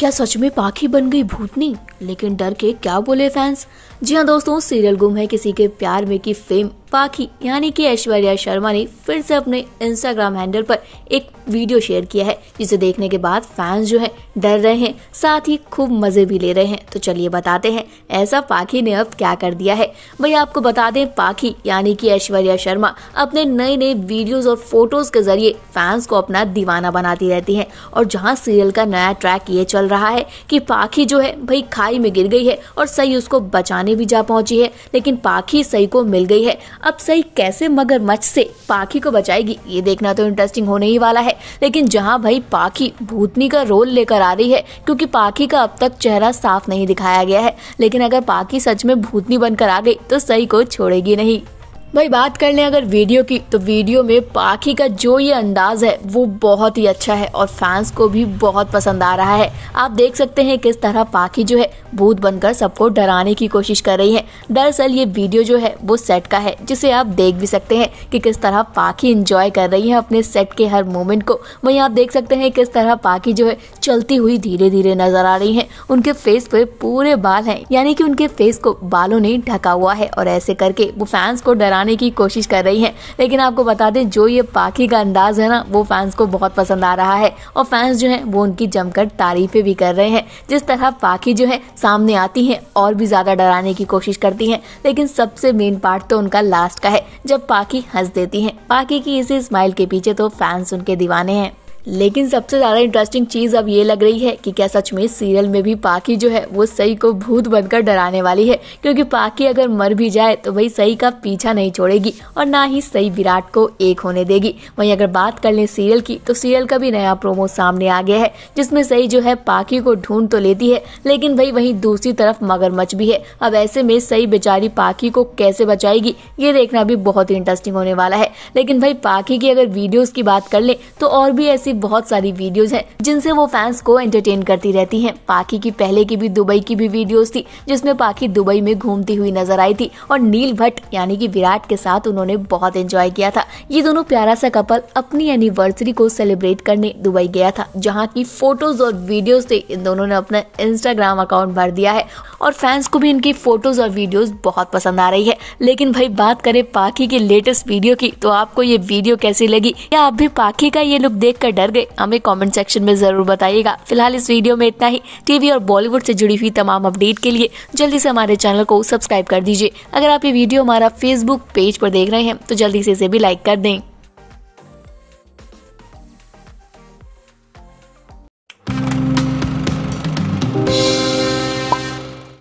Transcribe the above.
क्या सच में पाखी बन गई भूतनी लेकिन डर के क्या बोले फैंस जी हाँ दोस्तों सीरियल गुम है किसी के प्यार में की फेम पाखी यानी कि ऐश्वर्या शर्मा ने फिर से अपने इंस्टाग्राम हैंडल पर एक वीडियो शेयर किया है जिसे देखने के बाद फैंस जो है डर रहे हैं साथ ही खूब मजे भी ले रहे हैं तो चलिए बताते हैं ऐसा पाखी ने अब क्या कर दिया है भाई आपको बता दें पाखी यानी कि ऐश्वर्या शर्मा अपने नए नए वीडियोज और फोटोज के जरिए फैंस को अपना दीवाना बनाती रहती है और जहाँ सीरियल का नया ट्रैक ये चल रहा है की पाखी जो है भाई खाई में गिर गई है और सही उसको बचाने भी जा पहुंची है लेकिन पाखी सही को मिल गई है अब सही कैसे मगरमच्छ से पाखी को बचाएगी ये देखना तो इंटरेस्टिंग होने ही वाला है लेकिन जहाँ भाई पाखी भूतनी का रोल लेकर आ रही है क्योंकि पाखी का अब तक चेहरा साफ नहीं दिखाया गया है लेकिन अगर पाखी सच में भूतनी बनकर आ गई तो सही को छोड़ेगी नहीं भाई बात कर लें अगर वीडियो की तो वीडियो में पाखी का जो ये अंदाज़ है वो बहुत ही अच्छा है और फैंस को भी बहुत पसंद आ रहा है आप देख सकते हैं किस तरह पाखी जो है भूत बनकर सबको डराने की कोशिश कर रही है दरअसल ये वीडियो जो है वो सेट का है जिसे आप देख भी सकते हैं कि किस तरह पाखी इंजॉय कर रही है अपने सेट के हर मोमेंट को वही आप देख सकते हैं किस तरह पाखी जो है चलती हुई धीरे धीरे नजर आ रही है उनके फेस पर पूरे बाल है यानी की उनके फेस को बालों ने ढका हुआ है और ऐसे करके वो फैंस को डरा बनाने की कोशिश कर रही है लेकिन आपको बता दें जो ये पाखी का अंदाज है ना वो फैंस को बहुत पसंद आ रहा है और फैंस जो है वो उनकी जमकर तारीफें भी कर रहे हैं जिस तरह पाखी जो है सामने आती है और भी ज़्यादा डराने की कोशिश करती है लेकिन सबसे मेन पार्ट तो उनका लास्ट का है जब पाखी हंस देती है पाखी की इसी स्माइल के पीछे तो फैंस उनके दीवाने हैं लेकिन सबसे ज़्यादा इंटरेस्टिंग चीज़ अब ये लग रही है कि क्या सच में सीरियल में भी पाकी जो है वो सही को भूत बनकर डराने वाली है क्योंकि पाकी अगर मर भी जाए तो वही सही का पीछा नहीं छोड़ेगी और ना ही सही विराट को एक होने देगी वहीं अगर बात कर ले सीरियल की तो सीरियल का भी नया प्रोमो सामने आ गया है जिसमे सही जो है पाकी को ढूंढ तो लेती है लेकिन भाई वही दूसरी तरफ मगरमच्छ भी है अब ऐसे में सही बेचारी पाकी को कैसे बचाएगी ये देखना भी बहुत इंटरेस्टिंग होने वाला है लेकिन भाई पाकी की अगर वीडियो की बात कर ले तो और भी ऐसी ऐसी बहुत सारी वीडियोज है जिनसे वो फैंस को एंटरटेन करती रहती है पाखी की पहले की भी दुबई की भी वीडियोज थी जिसमे पाखी दुबई में घूमती हुई नजर आई थी और नील भट्ट यानी की विराट के साथ उन्होंने बहुत एंजॉय किया था ये दोनों प्यारा सा कपल अपनी एनिवर्सरी को सेलिब्रेट करने दुबई गया था जहाँ की फोटोज और वीडियोज से इन दोनों ने अपना इंस्टाग्राम अकाउंट भर दिया है और फैंस को भी इनकी फोटोज और वीडियोस बहुत पसंद आ रही है लेकिन भाई बात करें पाखी के लेटेस्ट वीडियो की तो आपको ये वीडियो कैसी लगी या आप भी पाखी का ये लुक देख कर डर गए हमें कमेंट सेक्शन में ज़रूर बताइएगा फिलहाल इस वीडियो में इतना ही टीवी और बॉलीवुड से जुड़ी हुई तमाम अपडेट के लिए जल्दी से हमारे चैनल को सब्सक्राइब कर दीजिए अगर आप ये वीडियो हमारा फेसबुक पेज पर देख रहे हैं तो जल्दी से इसे भी लाइक कर दें